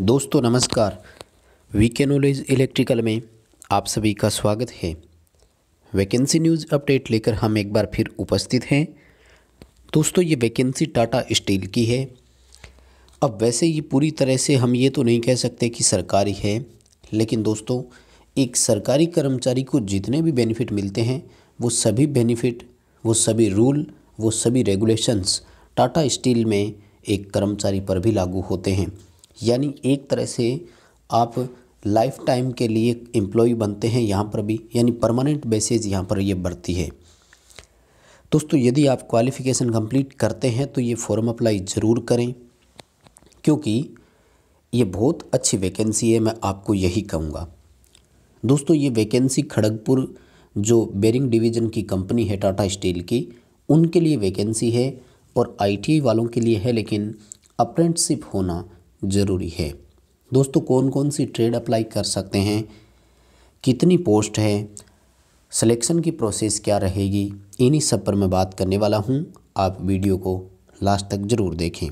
दोस्तों नमस्कार VK knowledge electrical में आप सभी का स्वागत है वैकेंसी न्यूज़ अपडेट लेकर हम एक बार फिर उपस्थित हैं दोस्तों ये वैकेंसी टाटा स्टील की है अब वैसे ये पूरी तरह से हम ये तो नहीं कह सकते कि सरकारी है लेकिन दोस्तों एक सरकारी कर्मचारी को जितने भी बेनिफिट मिलते हैं वो सभी बेनिफिट वो सभी रूल वो सभी रेगुलेशंस टाटा स्टील में एक कर्मचारी पर भी लागू होते हैं यानी एक तरह से आप लाइफ टाइम के लिए एम्प्लॉय बनते हैं यहाँ पर भी यानी परमानेंट बेसिस यहाँ पर ये बढ़ती है दोस्तों यदि आप क्वालिफ़िकेशन कंप्लीट करते हैं तो ये फॉर्म अप्लाई ज़रूर करें क्योंकि ये बहुत अच्छी वैकेंसी है मैं आपको यही कहूँगा दोस्तों ये वैकेंसी खड़गपुर जो बेरिंग डिवीज़न की कंपनी है टाटा स्टील की उनके लिए वैकेंसी है और आई e वालों के लिए है लेकिन अप्रेंटशिप होना ज़रूरी है दोस्तों कौन कौन सी ट्रेड अप्लाई कर सकते हैं कितनी पोस्ट है सिलेक्शन की प्रोसेस क्या रहेगी इन्हीं सब पर मैं बात करने वाला हूँ आप वीडियो को लास्ट तक ज़रूर देखें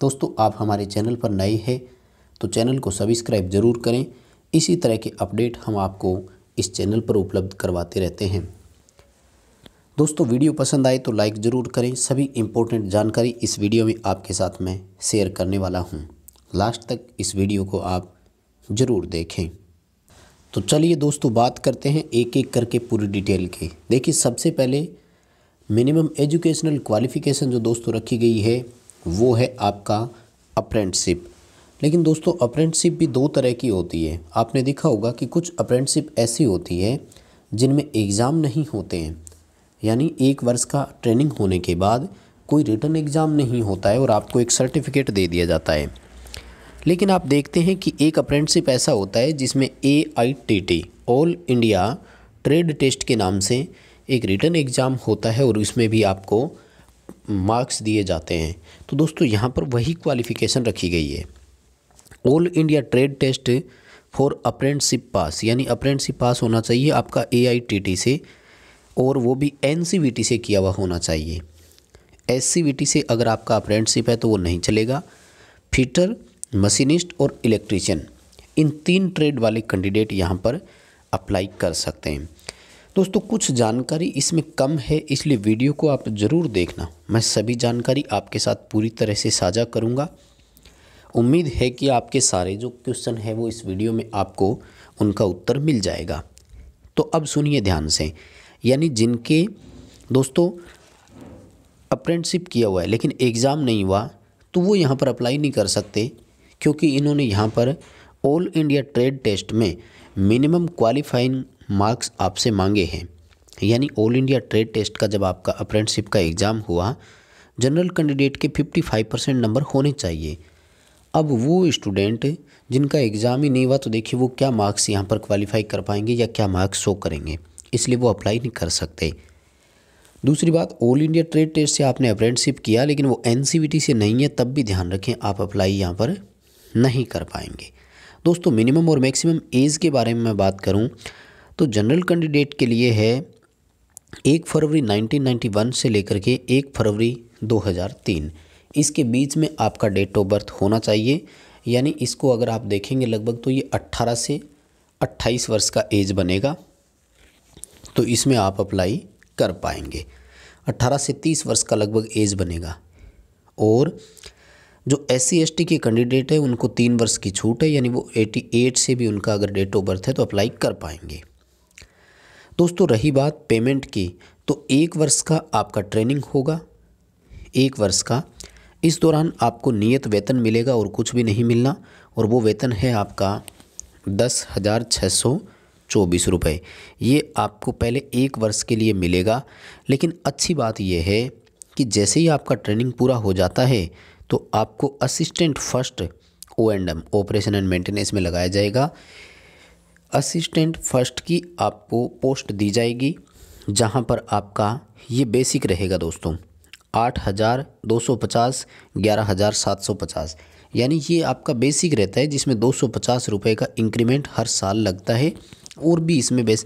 दोस्तों आप हमारे चैनल पर नए हैं तो चैनल को सब्सक्राइब ज़रूर करें इसी तरह के अपडेट हम आपको इस चैनल पर उपलब्ध करवाते रहते हैं दोस्तों वीडियो पसंद आए तो लाइक ज़रूर करें सभी इम्पोर्टेंट जानकारी इस वीडियो में आपके साथ मैं शेयर करने वाला हूँ लास्ट तक इस वीडियो को आप ज़रूर देखें तो चलिए दोस्तों बात करते हैं एक एक करके पूरी डिटेल की देखिए सबसे पहले मिनिमम एजुकेशनल क्वालिफ़िकेशन जो दोस्तों रखी गई है वो है आपका अप्रेंटशिप लेकिन दोस्तों अप्रेंटशिप भी दो तरह की होती है आपने देखा होगा कि कुछ अप्रेंटशिप ऐसी होती है जिनमें एग्ज़ाम नहीं होते हैं यानी एक वर्ष का ट्रेनिंग होने के बाद कोई रिटर्न एग्ज़ाम नहीं होता है और आपको एक सर्टिफिकेट दे दिया जाता है लेकिन आप देखते हैं कि एक अप्रेंटशिप ऐसा होता है जिसमें A I T T all India trade test के नाम से एक रिटर्न एग्ज़ाम होता है और उसमें भी आपको मार्क्स दिए जाते हैं तो दोस्तों यहाँ पर वही क्वालिफ़िकेशन रखी गई है all India trade test for apprenticeship pass यानी अप्रेंटशिप पास होना चाहिए आपका ए आई टी टी से और वो भी एन सी वी टी से किया हुआ होना चाहिए एस सी वी टी से अगर आपका अप्रेंटशिप है तो वो नहीं चलेगा फिटर मशीनिस्ट और इलेक्ट्रीशियन इन तीन ट्रेड वाले कैंडिडेट यहाँ पर अप्लाई कर सकते हैं दोस्तों कुछ जानकारी इसमें कम है इसलिए वीडियो को आप ज़रूर देखना मैं सभी जानकारी आपके साथ पूरी तरह से साझा करूँगा उम्मीद है कि आपके सारे जो क्वेश्चन है वो इस वीडियो में आपको उनका उत्तर मिल जाएगा तो अब सुनिए ध्यान से यानी जिनके दोस्तों अप्रेंटशिप किया हुआ है लेकिन एग्ज़ाम नहीं हुआ तो वो यहाँ पर अप्लाई नहीं कर सकते क्योंकि इन्होंने यहाँ पर ऑल इंडिया ट्रेड टेस्ट में मिनिमम क्वालिफाइंग मार्क्स आपसे मांगे हैं यानी ऑल इंडिया ट्रेड टेस्ट का जब आपका अप्रेंटशिप का एग्ज़ाम हुआ जनरल कैंडिडेट के 55 परसेंट नंबर होने चाहिए अब वो स्टूडेंट जिनका एग्ज़ाम ही नहीं हुआ तो देखिए वो क्या मार्क्स यहाँ पर क्वालिफाई कर पाएंगे या क्या मार्क्स शो करेंगे इसलिए वो अप्लाई नहीं कर सकते दूसरी बात ऑल इंडिया ट्रेड टेस्ट से आपने अप्रेंटिसिप किया लेकिन वो एन से e नहीं है तब भी ध्यान रखें आप अप्लाई यहाँ पर नहीं कर पाएंगे दोस्तों मिनिमम और मैक्सिमम एज के बारे में मैं बात करूं तो जनरल कैंडिडेट के लिए है एक फरवरी 1991 से लेकर के एक फरवरी 2003 इसके बीच में आपका डेट ऑफ बर्थ होना चाहिए यानी इसको अगर आप देखेंगे लगभग तो ये 18 से 28 वर्ष का एज बनेगा तो इसमें आप अप्लाई कर पाएंगे 18 से 30 वर्ष का लगभग एज बनेगा और जो एस सी एस के कैंडिडेट हैं उनको तीन वर्ष की छूट है यानी वो एटी एट से भी उनका अगर डेट ऑफ बर्थ है तो अप्लाई कर पाएंगे दोस्तों रही बात पेमेंट की तो एक वर्ष का आपका ट्रेनिंग होगा एक वर्ष का इस दौरान आपको नियत वेतन मिलेगा और कुछ भी नहीं मिलना और वो वेतन है आपका दस हज़ार छः सौ चौबीस रुपये ये आपको पहले एक वर्ष के लिए मिलेगा लेकिन अच्छी बात यह है कि जैसे ही आपका ट्रेनिंग पूरा हो जाता है तो आपको assistant first O and M operation and maintenance में लगाया जाएगा असिस्टेंट फर्स्ट की आपको पोस्ट दी जाएगी जहां पर आपका ये बेसिक रहेगा दोस्तों आठ हज़ार दो सौ पचास ग्यारह हज़ार सात सौ पचास यानी ये आपका बेसिक रहता है जिसमें दो सौ पचास रुपये का इंक्रीमेंट हर साल लगता है और भी इसमें बेस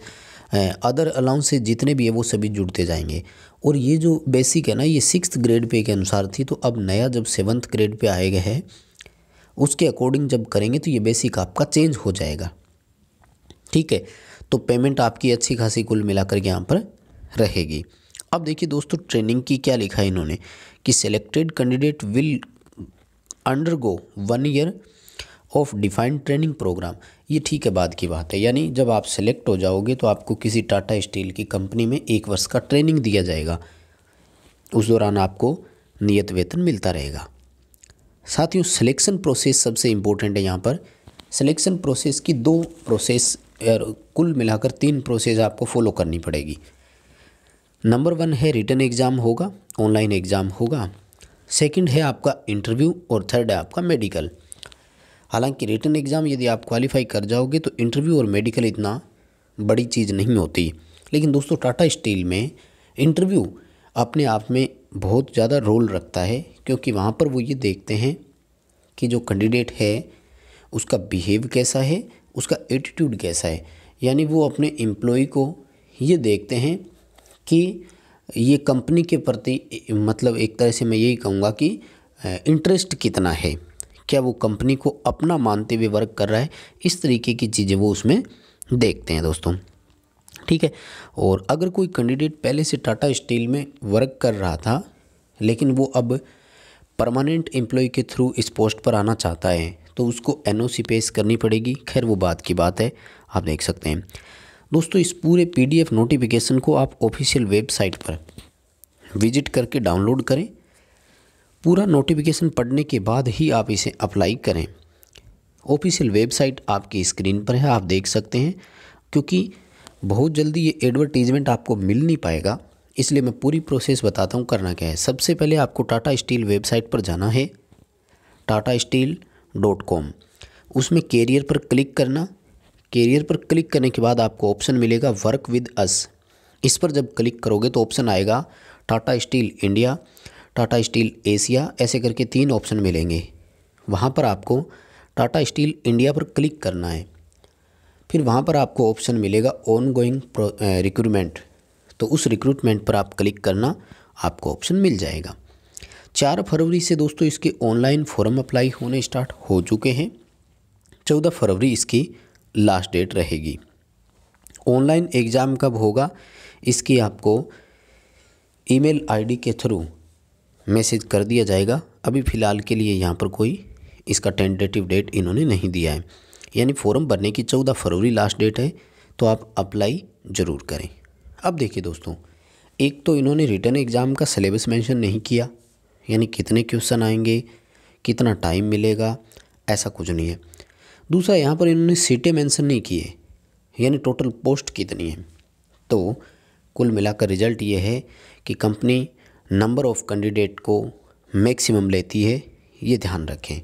अदर अलाउंसेज जितने भी है वो सभी जुड़ते जाएंगे और ये जो बेसिक है ना ये सिक्स ग्रेड पे के अनुसार थी तो अब नया जब सेवन्थ ग्रेड पे आएगा हैं उसके अकॉर्डिंग जब करेंगे तो ये बेसिक आपका चेंज हो जाएगा ठीक है तो पेमेंट आपकी अच्छी खासी कुल मिलाकर के यहाँ पर रहेगी अब देखिए दोस्तों ट्रेनिंग की क्या लिखा है इन्होंने कि selected candidate will undergo one year of defined training programme ये ठीक है बाद की बात है यानी जब आप सेलेक्ट हो जाओगे तो आपको किसी टाटा स्टील की कंपनी में एक वर्ष का ट्रेनिंग दिया जाएगा उस दौरान आपको नियत वेतन मिलता रहेगा साथियों सिलेक्शन प्रोसेस सबसे इम्पोर्टेंट है यहाँ पर सिलेक्शन प्रोसेस की दो प्रोसेस कुल मिलाकर तीन प्रोसेस आपको फॉलो करनी पड़ेगी नंबर वन है रिटर्न एग्ज़ाम होगा ऑनलाइन एग्ज़ाम होगा सेकंड है आपका इंटरव्यू और थर्ड है आपका मेडिकल हालांकि रिटर्न एग्ज़ाम यदि आप क्वालिफाई कर जाओगे तो इंटरव्यू और मेडिकल इतना बड़ी चीज़ नहीं होती लेकिन दोस्तों टाटा स्टील में इंटरव्यू अपने आप में बहुत ज़्यादा रोल रखता है क्योंकि वहाँ पर वो ये देखते हैं कि जो कैंडिडेट है उसका बिहेव कैसा है उसका एटीट्यूड कैसा है यानी वो अपने एम्प्लॉय को ये देखते हैं कि ये कंपनी के प्रति मतलब एक तरह से मैं यही कहूँगा कि इंटरेस्ट कितना है क्या वो कंपनी को अपना मानते हुए वर्क कर रहा है इस तरीके की चीज़ें वो उसमें देखते हैं दोस्तों ठीक है और अगर कोई कैंडिडेट पहले से टाटा स्टील में वर्क कर रहा था लेकिन वो अब परमानेंट एम्प्लॉय के थ्रू इस पोस्ट पर आना चाहता है तो उसको एन पेश करनी पड़ेगी खैर वो बात की बात है आप देख सकते हैं दोस्तों इस पूरे पीडीएफ नोटिफिकेशन को आप ऑफिशियल वेबसाइट पर विजिट करके डाउनलोड करें पूरा नोटिफिकेशन पढ़ने के बाद ही आप इसे अप्लाई करें ऑफिशियल वेबसाइट आपकी स्क्रीन पर है आप देख सकते हैं क्योंकि बहुत जल्दी ये एडवर्टीजमेंट आपको मिल नहीं पाएगा इसलिए मैं पूरी प्रोसेस बताता हूँ करना क्या है सबसे पहले आपको टाटा स्टील वेबसाइट पर जाना है टाटा स्टील डॉट कॉम उसमें कैरियर पर क्लिक करना कैरियर पर क्लिक करने के बाद आपको ऑप्शन मिलेगा वर्क विद अस इस पर जब क्लिक करोगे तो ऑप्शन आएगा Tata steel India Tata steel Asia ऐसे करके तीन ऑप्शन मिलेंगे वहाँ पर आपको टाटा स्टील इंडिया पर क्लिक करना है फिर वहाँ पर आपको ऑप्शन मिलेगा ऑन गोइंग रिक्रूटमेंट तो उस रिक्रूटमेंट पर आप क्लिक करना आपको ऑप्शन मिल जाएगा चार फरवरी से दोस्तों इसके ऑनलाइन फॉर्म अप्लाई होने स्टार्ट हो चुके हैं चौदह फरवरी इसकी लास्ट डेट रहेगी ऑनलाइन एग्ज़ाम कब होगा इसकी आपको ईमेल आईडी के थ्रू मैसेज कर दिया जाएगा अभी फ़िलहाल के लिए यहाँ पर कोई इसका टेंटेटिव डेट इन्होंने नहीं दिया है यानी फॉर्म भरने की चौदह फरवरी लास्ट डेट है तो आप अप्लाई ज़रूर करें अब देखिए दोस्तों एक तो इन्होंने रिटर्न एग्ज़ाम का सिलेबस मेंशन नहीं किया यानी कितने क्वेश्चन आएंगे कितना टाइम मिलेगा ऐसा कुछ नहीं है दूसरा यहाँ पर इन्होंने सीटें मेंशन नहीं किए यानी टोटल पोस्ट कितनी है तो कुल मिलाकर रिजल्ट ये है कि कंपनी नंबर ऑफ़ कैंडिडेट को मैक्सिमम लेती है ये ध्यान रखें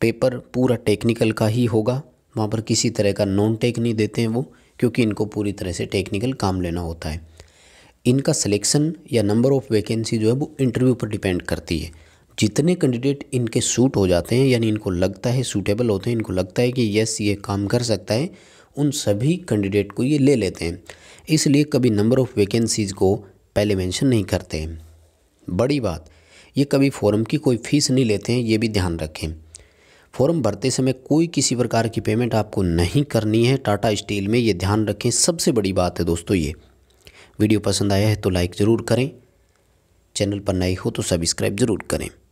पेपर पूरा टेक्निकल का ही होगा वहाँ पर किसी तरह का नॉन टेक नहीं देते हैं वो क्योंकि इनको पूरी तरह से टेक्निकल काम लेना होता है इनका सिलेक्शन या नंबर ऑफ़ वैकेंसी जो है वो इंटरव्यू पर डिपेंड करती है जितने कैंडिडेट इनके सूट हो जाते हैं यानी इनको लगता है सूटेबल होते हैं इनको लगता है कि यस ये काम कर सकता है उन सभी कैंडिडेट को ये ले लेते हैं इसलिए कभी नंबर ऑफ़ वैकेंसीज़ को पहले मेंशन नहीं करते हैं बड़ी बात ये कभी फॉर्म की कोई फीस नहीं लेते हैं ये भी ध्यान रखें फॉर्म भरते समय कोई किसी प्रकार की पेमेंट आपको नहीं करनी है टाटा स्टील में ये ध्यान रखें सबसे बड़ी बात है दोस्तों ये वीडियो पसंद आया है तो लाइक ज़रूर करें चैनल पर नए हो तो सब्सक्राइब ज़रूर करें